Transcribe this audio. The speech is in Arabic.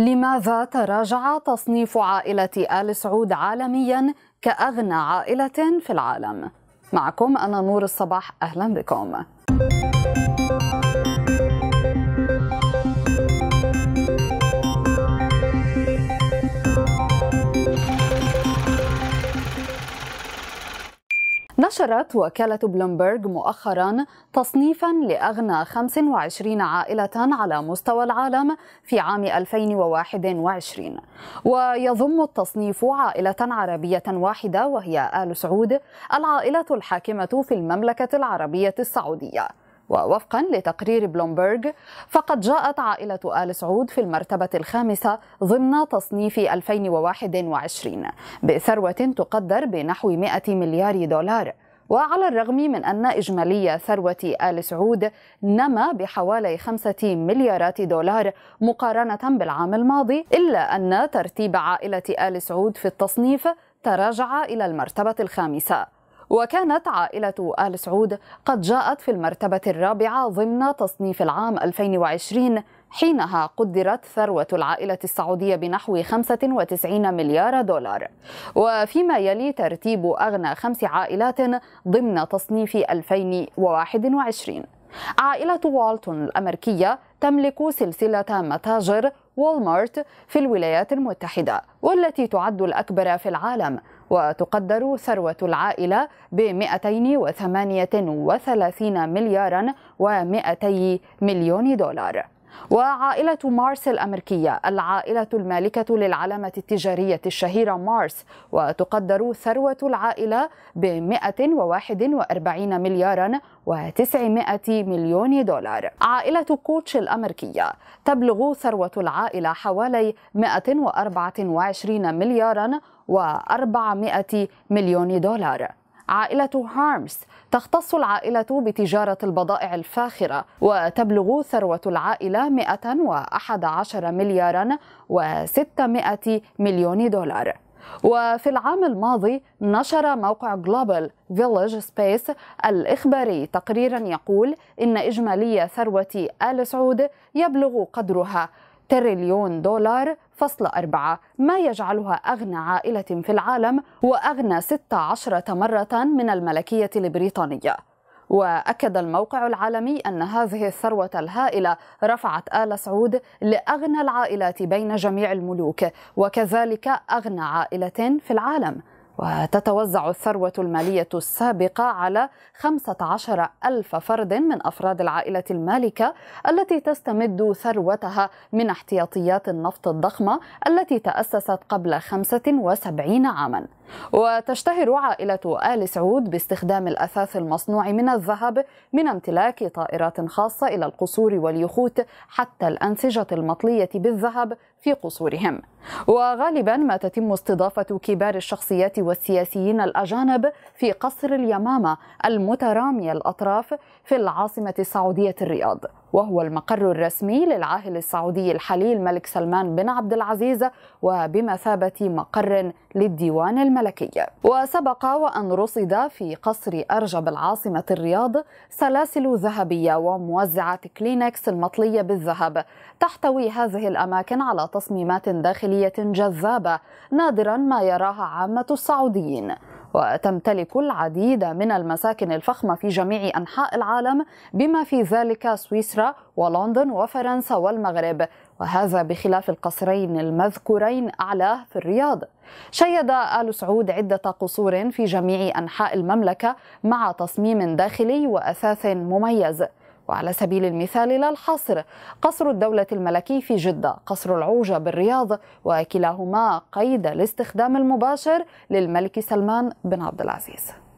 لماذا تراجع تصنيف عائلة آل سعود عالميا كأغنى عائلة في العالم؟ معكم أنا نور الصباح أهلا بكم. نشرت وكالة بلومبرج مؤخرا تصنيفا لأغنى 25 عائلة على مستوى العالم في عام 2021 ويضم التصنيف عائلة عربية واحدة وهي آل سعود العائلة الحاكمة في المملكة العربية السعودية ووفقا لتقرير بلومبرغ فقد جاءت عائلة آل سعود في المرتبة الخامسة ضمن تصنيف 2021 بثروة تقدر بنحو 100 مليار دولار وعلى الرغم من أن إجمالي ثروة آل سعود نما بحوالي خمسة مليارات دولار مقارنة بالعام الماضي إلا أن ترتيب عائلة آل سعود في التصنيف تراجع إلى المرتبة الخامسة وكانت عائلة آل سعود قد جاءت في المرتبة الرابعة ضمن تصنيف العام 2020 حينها قدرت ثروة العائلة السعودية بنحو 95 مليار دولار وفيما يلي ترتيب أغنى خمس عائلات ضمن تصنيف 2021 عائلة والتون الأمريكية تملك سلسلة متاجر والمارت في الولايات المتحدة والتي تعد الأكبر في العالم وتقدر ثروة العائلة ب 238 مليارا و200 مليون دولار وعائلة مارس الأمريكية العائلة المالكة للعلامة التجارية الشهيرة مارس وتقدر ثروة العائلة ب 141 مليارا و900 مليون دولار عائلة كوتش الأمريكية تبلغ ثروة العائلة حوالي 124 مليارا و400 مليون دولار عائلة هارمس تختص العائلة بتجارة البضائع الفاخرة وتبلغ ثروة العائلة 111 مليارا و600 مليون دولار وفي العام الماضي نشر موقع جلوبال فيلج سبيس الإخباري تقريرا يقول إن إجمالي ثروة آل سعود يبلغ قدرها تريليون دولار فصل أربعة ما يجعلها أغنى عائلة في العالم وأغنى 16 مرة من الملكية البريطانية وأكد الموقع العالمي أن هذه الثروة الهائلة رفعت آل سعود لأغنى العائلات بين جميع الملوك وكذلك أغنى عائلة في العالم وتتوزع الثروة المالية السابقة على 15 ألف فرد من أفراد العائلة المالكة التي تستمد ثروتها من احتياطيات النفط الضخمة التي تأسست قبل 75 عاماً وتشتهر عائلة آل سعود باستخدام الأثاث المصنوع من الذهب من امتلاك طائرات خاصة إلى القصور واليخوت حتى الأنسجة المطلية بالذهب في قصورهم وغالبا ما تتم استضافة كبار الشخصيات والسياسيين الأجانب في قصر اليمامة المترامي الأطراف في العاصمة السعودية الرياض وهو المقر الرسمي للعاهل السعودي الحالي الملك سلمان بن عبد العزيز وبمثابة مقر للديوان الملكي وسبق وأن رصد في قصر أرجب العاصمة الرياض سلاسل ذهبية وموزعة كلينكس المطلية بالذهب تحتوي هذه الأماكن على تصميمات داخلية جذابة نادرا ما يراها عامة السعوديين وتمتلك العديد من المساكن الفخمة في جميع أنحاء العالم بما في ذلك سويسرا ولندن وفرنسا والمغرب وهذا بخلاف القصرين المذكورين أعلاه في الرياض شيد آل سعود عدة قصور في جميع أنحاء المملكة مع تصميم داخلي وأثاث مميز وعلى سبيل المثال لا الحصر قصر الدولة الملكي في جدة قصر العوجة بالرياض وكلاهما قيد الاستخدام المباشر للملك سلمان بن عبد العزيز